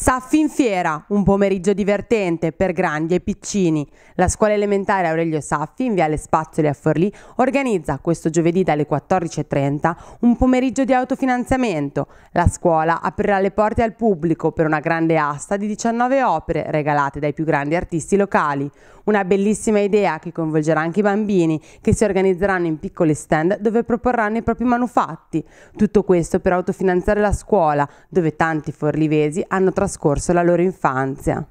Saffi in fiera, un pomeriggio divertente per grandi e piccini. La scuola elementare Aurelio Saffi in Viale Spazzoli a Forlì organizza questo giovedì dalle 14.30 un pomeriggio di autofinanziamento. La scuola aprirà le porte al pubblico per una grande asta di 19 opere regalate dai più grandi artisti locali. Una bellissima idea che coinvolgerà anche i bambini che si organizzeranno in piccoli stand dove proporranno i propri manufatti. Tutto questo per autofinanziare la scuola, dove tanti forlivesi hanno trasformato trascorso la loro infanzia.